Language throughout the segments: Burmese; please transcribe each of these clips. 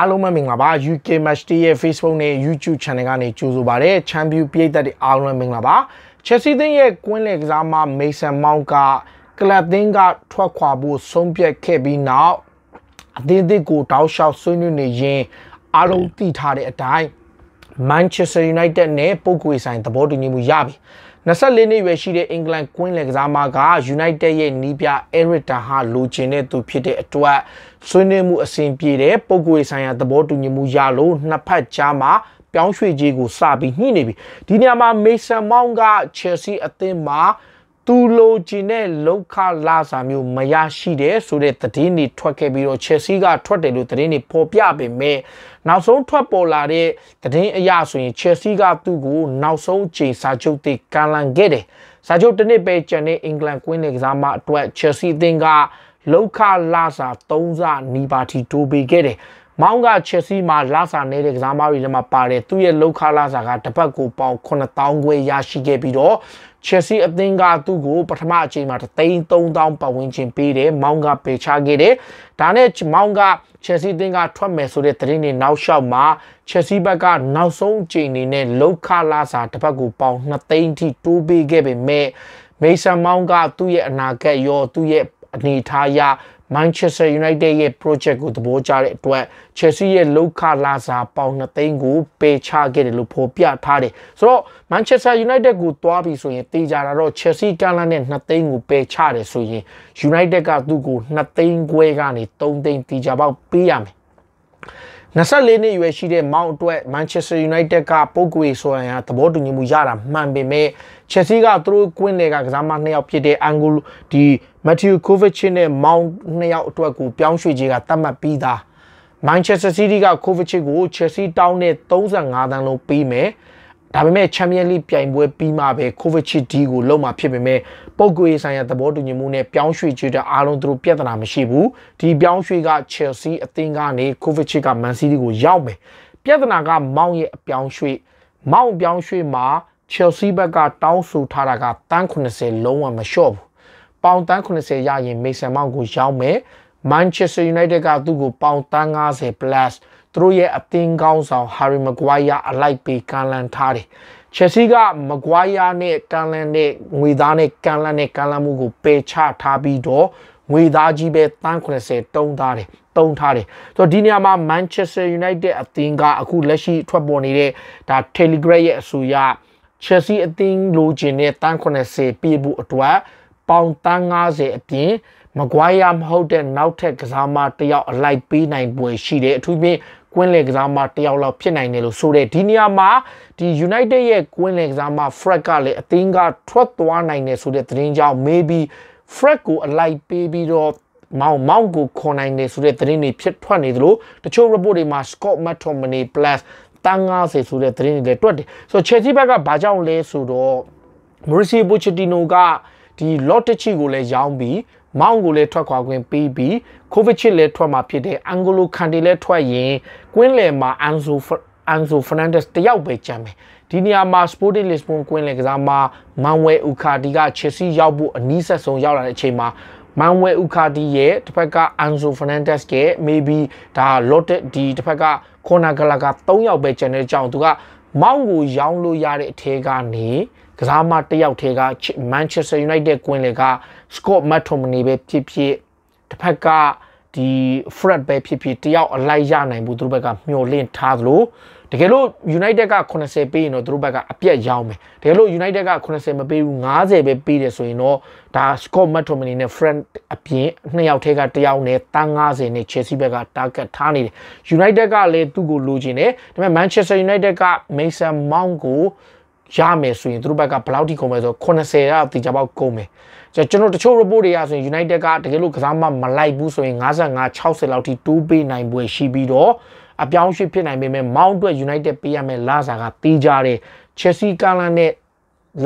အားလုံးပဲမင်္ဂလာပါ UK Match Day ရဲ့ Facebook နဲ့ YouTube Channel ကနေကြိုဆိုပါရစေ Champion ပြည်သက်တွေအားလုံးပဲမင်္ဂလာပါ Chelsea သင်းရဲ့ကွင်းလယ်ကစားမ Mason Mount ကကလပ်သင်းကထွက်ခွာဖို့ဆုံးဖြတ်ခဲ့ပြီးနောက်အသင်းသစ်ကိုတောက်လျှောက်ဆွေးနွေးနေရင်အားလုံးသိထားတဲ့အတိုင်း Manchester United နဲ့ပုဂ္ဂိုလ်ဆိုင်သဘောတူညီမှုရပြီ။24နှစ်ရွယ်ရှိတဲ့အင်္ဂလန်ကွင်းလယ်ကစားမက United ရဲ့နီးပြ Eric Ten Hag လိုချင်တဲ့သူဖြစ်တဲ့အတွက်ဆွေးနွေးမှုအဆင်ပြေတဲ့ပုံကိုယ်ဆိုင်ရာသဘောတူညီမှုရလို့နှစ်ဖက်ကြားမှာပြောင်းရွှေ့ခြင်းကိုစပြီးညှိနေပြီဒီနေရာမှာ Mason Mount က Chelsea အသင်းမှာသူလိုချင်တဲ့လောက်ခလာစာမျိုးမရရှိတယ်ဆိုတဲ့သတင်းတွေထွက်ခဲ့ပြီးတော့ Chelsea ကထွက်တယ်လို့သတင်းတွေပေါ်ပြပေမဲ့နောက်ဆုံးထွက်ပေါ်လာတဲ့သတင်းအရဆိုရင် Chelsea ကသူ့ကိုနောက်ဆုံးချိန်စာချုပ်တွေကန်လန်ခဲ့တယ်။စာချုပ်တစ်နှစ်ပဲကျန်တဲ့အင်္ဂလန်ကွင်းနယ်ကစားမအတွက် Chelsea အသင်းကလောက်ခလာစာ၃စနီးပါးထိတိုးပေးခဲ့တယ်။မောင်းကချက်စီမှာလာစာနေတဲ့ကစားမတွေလည်းမှာပါတယ်သူရဲ့လောက်ခလာစာကတစ်ပတ်ကို ပေါင်9000ကျွဲရရှိခဲ့ပြီးတော့ချက်စီအသင်းကသူ့ကိုပထမအချိန်မှာ3300ပတ်ဝန်းကျင်ပေးတယ်မောင်းကပယ်ချခဲ့တယ်ဒါနဲ့မောင်းကချက်စီအသင်းကထွက်မယ်ဆိုတဲ့သတင်းတွေနောက်လျှောက်မှာချက်စီဘက်ကနောက်ဆုံးအချိန်နေနဲ့လောက်ခလာစာတစ်ပတ်ကိုပေါင်2သိန်းထိတိုးပေးခဲ့ပေမဲ့မေဆန်မောင်းကသူ့ရဲ့အနာဂတ်ရောသူ့ရဲ့အနေထားအရ Manchester United ရဲ့ project ကိုသဘောကျတဲ့အတွက် Chelsea ရဲ့လောက်ခလာစာပေါင်2သိန်းကိုပေးချခဲ့တယ်လို့ဖော်ပြထားတယ်။ဆိုတော့ Manchester United ကိုသွားပြီဆိုရင်တေချာတာတော့ Chelsea ကမ်းလှမ်းတဲ့2သိန်းကိုပေးချတယ်ဆိုရင် United ကသူ့ကို2သိန်းခွဲကနေ3သိန်းတေချာပေါက်ပေးရမယ်။24နှစ်အရွယ်ရှိတဲ့မောင်းအတွက် Manchester United ကပုဂ္ဂိုလ်ဆိုရန်ဟာသဘောတူညီမှုရတာမှန်ပေမဲ့ Chelsea ကသူတို့ကွင်းတွေကကစားမနှစ်ယောက်ဖြစ်တဲ့ Angle ဒီ Matthew Kovacic နဲ့ Mount နှစ်ယောက်အတွက်ကိုပြောင်းရွှေ့ခြင်းကသတ်မှတ်ပြီးသား Manchester City က Kovacic ကို Chelsea တောင်းတဲ့35သန်းလုံးပေးမယ်။ဒါပေမဲ့ Champions League ပြိုင်ပွဲပြီးမှပဲ Kovacic D ကိုလုံးမှာဖြစ်ပေမဲ့ပုံကွေဆိုင်ရာသဘောတူညီမှုနဲ့ပြောင်းရွှေ့ကြတဲ့အားလုံးသူတို့ပြဿနာမရှိဘူးဒီပြောင်းရွှေ့က Chelsea အသင်းကနေ Kovacic က Man City ကိုရောက်မယ်ပြဿနာကမောင်းရဲ့အပြောင်းရွှေ့မောင်းပြောင်းရွှေ့မှာ Chelsea ဘက်ကတောင်းဆိုထားတာကတန်း80လုံးဝမလျှော့ဘူးပေါင်တန်း80ရရင် Mason Mount ကိုရောက်မယ် Manchester United ကသူ့ကိုပေါင်တန်း90 plus သူတို့ရဲ့အသင်းကောင်းဆောင်ဟာရီမဂွိုင်းယာအလိုက်ပေးကန်လန်ထားတယ်။ချက်စီကမဂွိုင်းယာနဲ့ကန်လန်နဲ့ငွေသားနဲ့ကန်လန်နဲ့ကန်လန်မှုကိုပယ်ချထားပြီးတော့ငွေသားကြီးပဲတန်း80တုံးထားတယ်တုံးထားတယ်ဆိုတော့ဒီနေရာမှာ Manchester United အသင်းကအခုလက်ရှိထွက်ပေါ်နေတဲ့ဒါ Telegraph ရဲ့အဆိုအရ Chelsea အသင်းလိုချင်တဲ့တန်း80ပေးဖို့အတွက်ပေါင်တန်း90အပြင်မကွာရမဟုတ်တဲ့နောက်ထပ်ကစားမတယောက်အလိုက်ပေးနိုင်ပွဲရှိတယ်အထူးဖြင့်ကွင်းလေကစားမတယောက်လောက်ဖြစ်နိုင်တယ်လို့ဆိုတဲ့ဒီနေရာမှာဒီ United ရဲ့ကွင်းလေကစားမ Fred ကလည်းအသင်းကထွက်သွားနိုင်တယ်ဆိုတဲ့သတင်းကြောင့် maybe Fred ကိုအလိုက်ပေးပြီးတော့မောင်မောင်ကိုခေါ်နိုင်တယ်ဆိုတဲ့သတင်းတွေဖြစ်ထွက်နေသလိုတချို့ report တွေမှာ Scott McTominay plus တန်း90ဆိုတဲ့သတင်းတွေလည်းတွက်တယ်ဆိုတော့ Chelsea ဘက်ကဘာကြောင့်လဲဆိုတော့ Mauricio Pochettino ကဒီ lot တချီကိုလည်းရောင်းပြီးမောင်းကိုလည်းထွက်ခွာခွင့်ပေးပြီးကိုဗစ်ချစ်လည်းထွက်မှာဖြစ်တယ်အန်ဂိုလိုခန်တီလည်းထွက်ရင်ကွင်းလယ်မှာအန်ဆိုအန်ဆိုဖနန်ဒက်စ်တယောက်ပဲကျန်မယ်ဒီနေရာမှာ Sporting Lisbon ကွင်းလယ်ကစားမှာမန်ဝဲဥခါတီက Chelsea ရောက်ဖို့အနီးဆက်ဆုံးရောက်လာတဲ့အချိန်မှာမန်ဝဲဥခါတီရဲ့တစ်ဖက်က Anzo Fernandez ရဲ့ maybe ဒါ Lotte ဒီတစ်ဖက်က Corner Gallagher ၃ယောက်ပဲကျန်တဲ့အကြောင်းသူကမောင်းကိုရောင်းလို့ရတဲ့အထဲကနေကစားမတယောက်ထဲက Manchester United ကွင်းလေက Scott McTominay ပဲဖြစ်ဖြစ်တစ်ဖက်ကဒီ Fred ပဲဖြစ်ဖြစ်တယောက်အလိုက်ရနိုင်ဘူးသူတို့ဘက်ကမျှော်လင့်ထားသလိုတကယ်လို့ United က80ပေးရင်တော့သူတို့ဘက်ကအပြက်ရောင်းမယ်တကယ်လို့ United က80မပေးဘူး90ပဲပေးတယ်ဆိုရင်တော့ဒါ Scott McTominay နဲ့ Friend အပြင်နှစ်ယောက်ထဲကတစ်ယောက်နဲ့တန်း90နဲ့ Chelsea ဘက်က target ထားနေတယ် United ကလည်းသူ့ကိုလိုချင်တယ်ဒါပေမဲ့ Manchester United က Mason Mount ကိုရမယ်ဆိုရင်သူတို့ဘက်ကဘယ်လောက်ထိကုန်မလဲဆိုတော့80ရောက်တင်ကြပေါက်ကုန်မယ်ကျွန်တော်တချို့ report တွေအရဆိုရင် United ကတကယ်လို့ကစားမမလိုက်ဘူးဆိုရင်55 60လောက်ထိတိုးပေးနိုင်ပွဲရှိပြီးတော့အပြောင်းအရွှေ့ဖြစ်နိုင်ပေမဲ့ Mount အတွက် United ပေးရမယ့်လစာကတေးကြတယ် Chelsea ကလန်နဲ့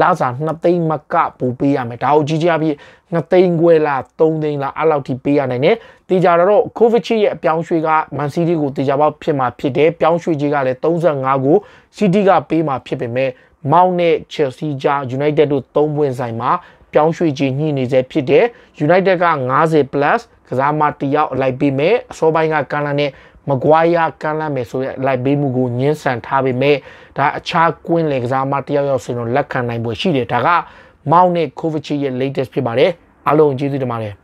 လာစာ2သိန်းမကပူပေးရမယ်ဒါကိုကြီးကြပြီး2သိန်းခွဲလား3သိန်းလားအဲ့လောက်ထိပေးရနိုင်တယ်တေချာတော့ Kovacic ရဲ့အပြောင်းရွှေ့က Man City ကိုတေချာပေါက်ဖြစ်မှာဖြစ်တယ်ပြောင်းရွှေ့ကြီးကလည်း35ကို City ကပေးမှာဖြစ်ပေမဲ့ Mount နဲ့ Chelsea ကြား United တို့3ပွင့်ဆိုင်မှာ ပြောင်းရွှေ့ကြီးညှိနေစေဖြစ်တယ် United က90 plus ကစားမတယောက်အလိုက်ပေးမယ်အစောပိုင်းကကန်လာနဲ့မကွာရကမ်းလမ်းမယ်ဆိုရက်လိုက်ပေးမှုကိုညှင်းဆန်ထားပေမဲ့ဒါအခြားကွင်းလေကစားမတယောက်ယောက်ဆိုရင်တော့လက်ခံနိုင်ပွဲရှိတယ်ဒါကမောင်းနဲ့ကိုဗစ်ချီရဲ့ latest ဖြစ်ပါတယ်အားလုံးကျေးဇူးတင်ပါတယ်